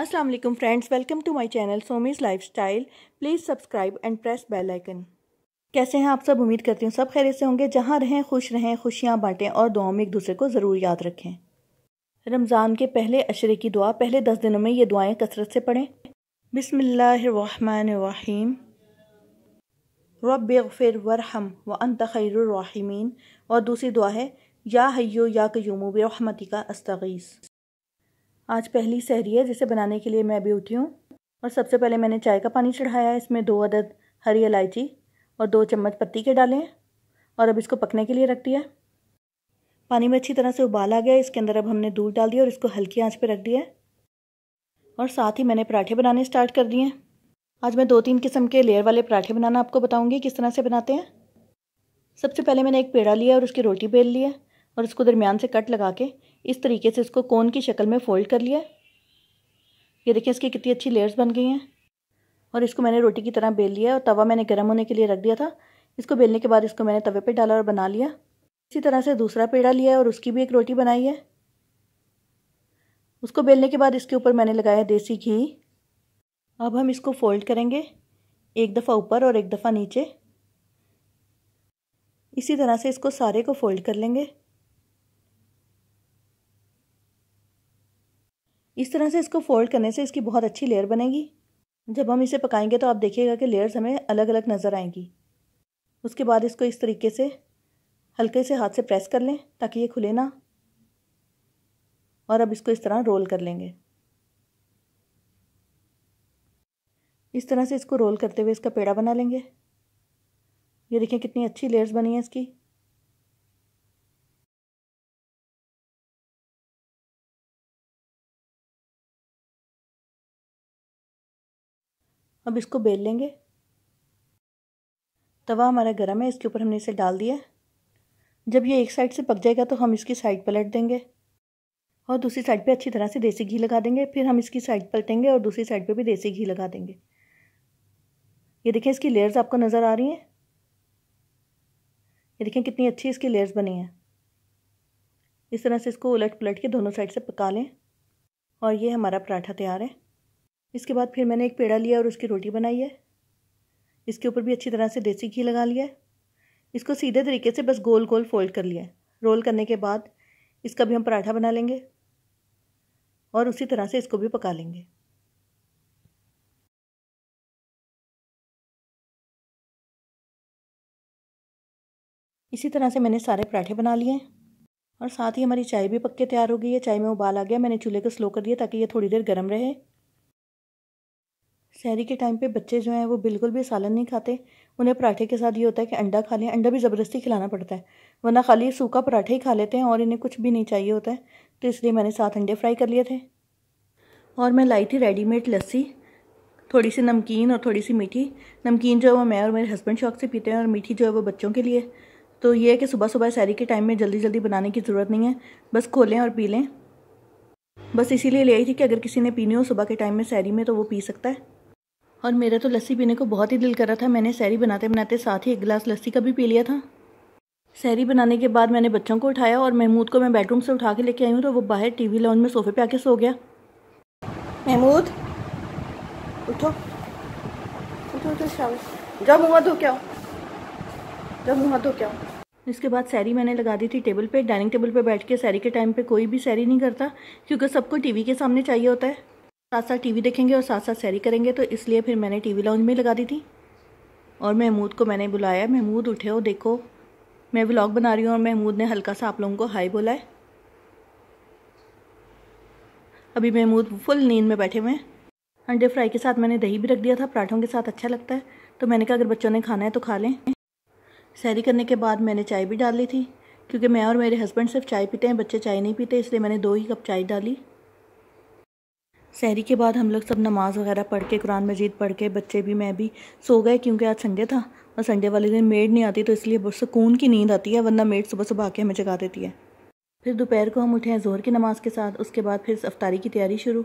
अस्सलाम वालेकुम friends welcome to my channel Somi's lifestyle please subscribe and press bell icon कैसे हैं आप सब उम्मीद करती हूँ सब खैरियत से होंगे जहाँ रहें खुश रहें खुशियाँ बांटें और दुआओं में एक दूसरे को ज़रूर याद रखें रमज़ान के पहले अशरे की दुआ पहले दस दिनों में ये दुआएँ कसरत से पढ़ें बिसमीम रब फिर वरहम व अनत खैरमीन और दूसरी दुआ है या हयो या कयूम बरहमती का अस्तगीस आज पहली सहरी है जिसे बनाने के लिए मैं अभी उठी हूँ और सबसे पहले मैंने चाय का पानी चढ़ाया है इसमें दो अदद हरी इलायची और दो चम्मच पत्ती के डाले हैं और अब इसको पकने के लिए रख दिया पानी में अच्छी तरह से उबाल आ गया इसके अंदर अब हमने दूध डाल दिया और इसको हल्की आंच पर रख दिया और साथ ही मैंने पराठे बनाने स्टार्ट कर दिए हैं आज मैं दो तीन किस्म के लेयर वाले पराठे बनाना आपको बताऊँगी किस तरह से बनाते हैं सबसे पहले मैंने एक पेड़ा लिया और उसकी रोटी बेल लिया और उसको दरमियान से कट लगा के इस तरीके से इसको कोन की शक्ल में फ़ोल्ड कर लिया ये देखिए इसकी कितनी अच्छी लेयर्स बन गई हैं और इसको मैंने रोटी की तरह बेल लिया और तवा मैंने गर्म होने के लिए रख दिया था इसको बेलने के बाद इसको मैंने तवे पर डाला और बना लिया इसी तरह से दूसरा पेड़ा लिया और उसकी भी एक रोटी बनाई है उसको बेलने के बाद इसके ऊपर मैंने लगाया देसी घी अब हम इसको फोल्ड करेंगे एक दफ़ा ऊपर और एक दफ़ा नीचे इसी तरह से इसको सारे को फोल्ड कर लेंगे इस तरह से इसको फोल्ड करने से इसकी बहुत अच्छी लेयर बनेगी जब हम इसे पकाएंगे तो आप देखिएगा कि लेयर्स हमें अलग अलग नज़र आएंगी उसके बाद इसको इस तरीके से हल्के से हाथ से प्रेस कर लें ताकि ये खुले ना और अब इसको इस तरह रोल कर लेंगे इस तरह से इसको रोल करते हुए इसका पेड़ा बना लेंगे ये देखें कितनी अच्छी लेयर्स बनी है इसकी अब इसको बेल लेंगे तवा हमारा गर्म है इसके ऊपर हमने इसे डाल दिया जब ये एक साइड से पक जाएगा तो हम इसकी साइड पलट देंगे और दूसरी साइड पे अच्छी तरह से देसी घी लगा देंगे फिर हम इसकी साइड पलटेंगे और दूसरी साइड पे भी देसी घी लगा देंगे ये देखें इसकी लेयर्स आपको नज़र आ रही हैं ये देखें कितनी अच्छी इसकी लेयर्स बनी हैं इस तरह से इसको उलट पलट के दोनों साइड से पका लें और ये हमारा पराठा तैयार है इसके बाद फिर मैंने एक पेड़ा लिया और उसकी रोटी बनाई है इसके ऊपर भी अच्छी तरह से देसी घी लगा लिया है इसको सीधे तरीके से बस गोल गोल फोल्ड कर लिया है रोल करने के बाद इसका भी हम पराठा बना लेंगे और उसी तरह से इसको भी पका लेंगे इसी तरह से मैंने सारे पराठे बना लिए और साथ ही हमारी चाय भी पक्के तैयार हो गई है चाय में उबाल आ गया मैंने चूल्हे को स्लो कर दिया ताकि ये थोड़ी देर गर्म रहे शहरी के टाइम पे बच्चे जो हैं वो बिल्कुल भी सालन नहीं खाते उन्हें पराठे के साथ ये होता है कि अंडा खा लें अंडा भी ज़बरदस्ती खिलाना पड़ता है वरना खाली सूखा पराठा ही खा लेते हैं और इन्हें कुछ भी नहीं चाहिए होता है तो इसलिए मैंने साथ अंडे फ्राई कर लिए थे और मैं लाई थी रेडीमेड लस्सी थोड़ी सी नमकीन और थोड़ी सी मीठी नमकीन जो है वो मैं और मेरे हस्बैंड शौक से पीते हैं और मीठी जो है वो बच्चों के लिए तो ये है कि सुबह सुबह सैरी के टाइम में जल्दी जल्दी बनाने की ज़रूरत नहीं है बस खोलें और पी लें बस इसीलिए ले आई थी कि अगर किसी ने पीनी हो सुबह के टाइम में सैरी में तो वो पी सकता है और मेरा तो लस्सी पीने को बहुत ही दिल कर रहा था मैंने सैरी बनाते बनाते साथ ही एक गिलास लस्सी का भी पी लिया था सैरी बनाने के बाद मैंने बच्चों को उठाया और महमूद को मैं बेडरूम से उठा के लेके आई हूँ तो वो बाहर टीवी लाउंज में सोफे पे आके सो गया महमूद उठो उठो उठो शावर जाओ मुँह धो क्या जब मुँह धो क्या इसके बाद सैरी मैंने लगा दी थी टेबल पे डाइनिंग टेबल पे बैठ के सैरी के टाइम पे कोई भी सैरी नहीं करता क्योंकि सबको टीवी के सामने चाहिए होता है साथ साथ टीवी देखेंगे और साथ साथ सैरी करेंगे तो इसलिए फिर मैंने टीवी लाउंज में लगा दी थी और महमूद को मैंने बुलाया महमूद उठे हो देखो मैं व्लॉग बना रही हूँ और महमूद ने हल्का सा आप लोगों को हाई बोला है अभी महमूद फुल नींद में बैठे हुए हैं अंडे फ्राई के साथ मैंने दही भी रख दिया था पराठों के साथ अच्छा लगता है तो मैंने कहा अगर बच्चों ने खाना है तो खा लें सैरी करने के बाद मैंने चाय भी डाल ली थी क्योंकि मैं और मेरे हस्बैंड सिर्फ चाय पीते हैं बच्चे चाय नहीं पीते इसलिए मैंने दो ही कप चाय डाली सहरी के बाद हम लोग सब नमाज़ वगैरह पढ़ के कुरान मजीद पढ़ के बच्चे भी मैं भी सो गए क्योंकि आज संडे था और संडे वाले दिन मेड नहीं आती तो इसलिए सुकून की नींद आती है वरना मेड सुबह सुबह आके हमें जगा देती है फिर दोपहर को हम उठे हैं ज़ोर की नमाज़ के साथ उसके बाद फिर अफ्तारी की तैयारी शुरू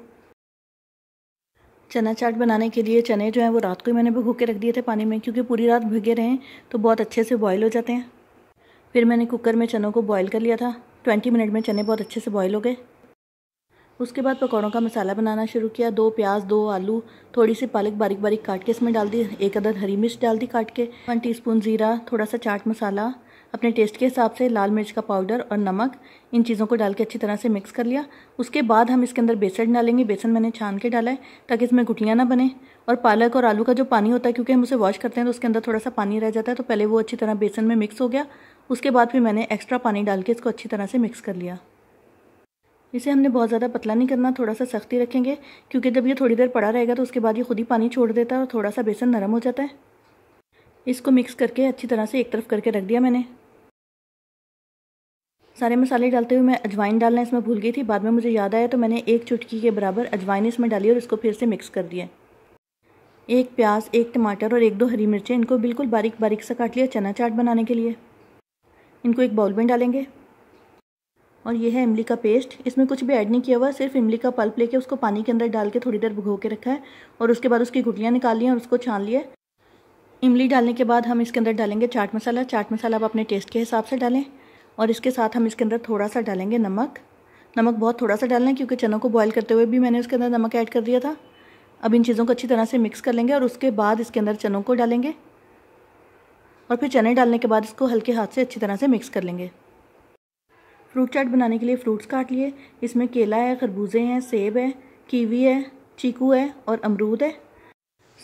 चना चाट बनाने के लिए चने जो हैं वो रात को ही मैंने भिगो के रख दिए थे पानी में क्योंकि पूरी रात भिगे रहें तो बहुत अच्छे से बॉयल हो जाते हैं फिर मैंने कुकर में चनों को बॉयल कर लिया था ट्वेंटी मिनट में चने बहुत अच्छे से बॉयल हो गए उसके बाद पकौड़ों का मसाला बनाना शुरू किया दो प्याज दो आलू थोड़ी सी पालक बारीक बारीक काट के इसमें डाल दी एक अदद हरी मिर्च डाल दी काट के वन टीस्पून ज़ीरा थोड़ा सा चाट मसाला अपने टेस्ट के हिसाब से लाल मिर्च का पाउडर और नमक इन चीज़ों को डाल के अच्छी तरह से मिक्स कर लिया उसके बाद हम इसके अंदर बेसन डालेंगे बेसन मैंने छान के डाला है ताकि इसमें गुटियाँ ना बने और पालक और आलू का जो पानी होता है क्योंकि हम उसे वॉश करते हैं तो उसके अंदर थोड़ा सा पानी रह जाता है तो पहले वो अच्छी तरह बेसन में मिक्स हो गया उसके बाद फिर मैंने एक्स्ट्रा पानी डाल के इसको अच्छी तरह से मिक्स कर लिया इसे हमने बहुत ज़्यादा पतला नहीं करना थोड़ा सा सख्ती रखेंगे क्योंकि जब ये थोड़ी देर पड़ा रहेगा तो उसके बाद ये खुद ही पानी छोड़ देता है और थोड़ा सा बेसन नरम हो जाता है इसको मिक्स करके अच्छी तरह से एक तरफ करके रख दिया मैंने सारे मसाले डालते हुए मैं अजवाइन डालना इसमें भूल गई थी बाद में मुझे याद आया तो मैंने एक चुटकी के बराबर अजवाइन इसमें डाली और इसको फिर से मिक्स कर दिया एक प्याज एक टमाटर और एक दो हरी मिर्चें इनको बिल्कुल बारीक बारीक सा काट लिया चना चाट बनाने के लिए इनको एक बाउल में डालेंगे और ये है इमली का पेस्ट इसमें कुछ भी ऐड नहीं किया हुआ सिर्फ इमली का पल्प लेके उसको पानी के अंदर डाल के थोड़ी देर भुगो के रखा है और उसके बाद उसकी गुटलियाँ निकाल लिया और उसको छान लिए इमली डालने के बाद हम इसके अंदर डालेंगे चाट मसाला चाट मसाला आप अपने टेस्ट के हिसाब से डालें और इसके साथ हम इसके अंदर थोड़ा सा डालेंगे नमक नमक बहुत थोड़ा सा डालना है क्योंकि चनों को बॉयल करते हुए भी मैंने उसके अंदर नमक ऐड कर दिया था अब इन चीज़ों को अच्छी तरह से मिक्स कर लेंगे और उसके बाद इसके अंदर चनों को डालेंगे और फिर चने डालने के बाद इसको हल्के हाथ से अच्छी तरह से मिक्स कर लेंगे फ्रूट चाट बनाने के लिए फ्रूट्स काट लिए इसमें केला है खरबूजे हैं सेब है कीवी है चीकू है और अमरूद है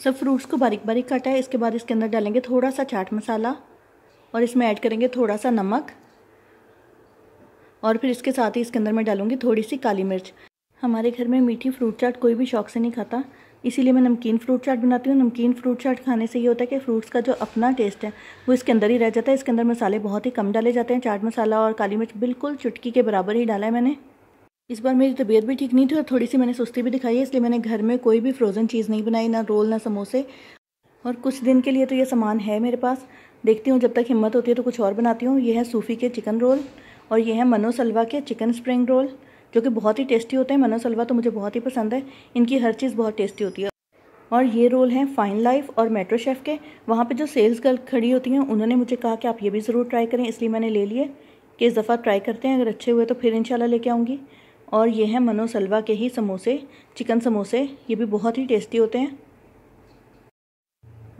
सब फ्रूट्स को बारीक बारीक काटा है इसके बाद इसके अंदर डालेंगे थोड़ा सा चाट मसाला और इसमें ऐड करेंगे थोड़ा सा नमक और फिर इसके साथ ही इसके अंदर मैं डालूंगी थोड़ी सी काली मिर्च हमारे घर में मीठी फ्रूट चाट कोई भी शौक से नहीं खाता इसीलिए मैं नमकीन फ्रूट चाट बनाती हूँ नमकीन फ्रूट चाट खाने से ये होता है कि फ्रूट्स का जो अपना टेस्ट है वो इसके अंदर ही रह जाता है इसके अंदर मसाले बहुत ही कम डाले जाते हैं चाट मसाला और काली मिर्च बिल्कुल चुटकी के बराबर ही डाला है मैंने इस बार मेरी तबीयत भी ठीक नहीं थी और थोड़ी सी मैंने सुस्ती भी दिखाई है इसलिए मैंने घर में कोई भी फ्रोज़न चीज़ नहीं बनाई ना रोल ना समोसे और कुछ दिन के लिए तो ये सामान है मेरे पास देखती हूँ जब तक हिम्मत होती है तो कुछ और बनाती हूँ ये है सूफ़ी के चिकन रोल और ये है मनो सलवा के चिकन स्प्रिंग रोल जो कि बहुत ही टेस्टी होते हैं मनो सलवा तो मुझे बहुत ही पसंद है इनकी हर चीज़ बहुत टेस्टी होती है और ये रोल हैं फाइन लाइफ और मेट्रो शेफ़ के वहाँ पे जो सेल्स गर्ल खड़ी होती हैं उन्होंने मुझे कहा कि आप ये भी ज़रूर ट्राई करें इसलिए मैंने ले लिए कि इस दफ़ा ट्राई करते हैं अगर अच्छे हुए तो फिर इंशाल्लाह लेके आऊँगी और ये हैं मनो सलवा के ही समोसे चिकन समोसे ये भी बहुत ही टेस्टी होते हैं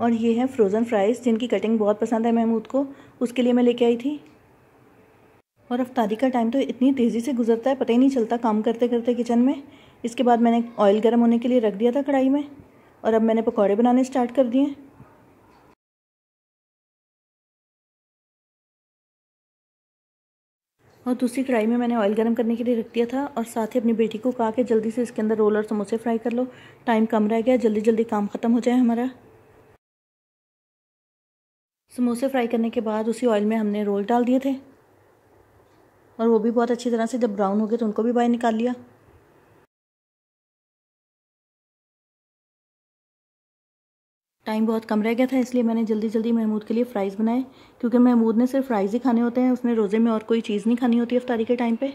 और ये हैं फ्रोज़न फ्राइज़ जिनकी कटिंग बहुत पसंद है महमूद को उसके लिए मैं लेके आई थी और अफ्तारी का टाइम तो इतनी तेज़ी से गुजरता है पता ही नहीं चलता काम करते करते किचन में इसके बाद मैंने ऑयल गर्म होने के लिए रख दिया था कढ़ाई में और अब मैंने पकौड़े बनाने स्टार्ट कर दिए और दूसरी कढ़ाई में मैंने ऑयल गर्म करने के लिए रख दिया था और साथ ही अपनी बेटी को कहा कि जल्दी से इसके अंदर रोल और समोसे फ्राई कर लो टाइम कम रह गया जल्दी जल्दी काम ख़त्म हो जाए हमारा समोसे फ्राई करने के बाद उसी ऑयल में हमने रोल डाल दिए थे और वो भी बहुत अच्छी तरह से जब ब्राउन हो गए तो उनको भी बाहर निकाल लिया टाइम बहुत कम रह गया था इसलिए मैंने जल्दी जल्दी महमूद के लिए फ़्राइज़ बनाए क्योंकि महमूद ने सिर्फ फ़्राइज़ ही खाने होते हैं उसने रोज़े में और कोई चीज़ नहीं खानी होती अफ्तारी के टाइम पे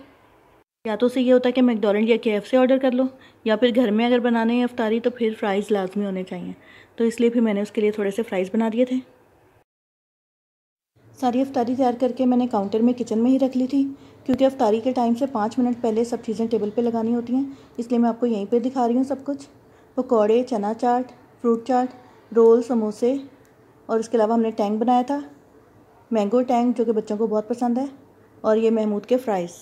या तो उसे ये होता है कि मैकडोरेंट या के से ऑर्डर कर लो या फिर घर में अगर बनाने हैं अफ्तारी तो फिर फ़्राइज़ लाजमी होने चाहिए तो इसलिए फिर मैंने उसके लिए थोड़े से फ़्राइज़ बना दिए थे सारी अफ्तारी तैयार करके मैंने काउंटर में किचन में ही रख ली थी क्योंकि अफ्तारी के टाइम से पाँच मिनट पहले सब चीज़ें टेबल पे लगानी होती हैं इसलिए मैं आपको यहीं पर दिखा रही हूँ सब कुछ पकौड़े चना चाट फ्रूट चाट रोल समोसे और इसके अलावा हमने टैंक बनाया था मैंगो टैंक जो कि बच्चों को बहुत पसंद है और ये महमूद के फ्राइज़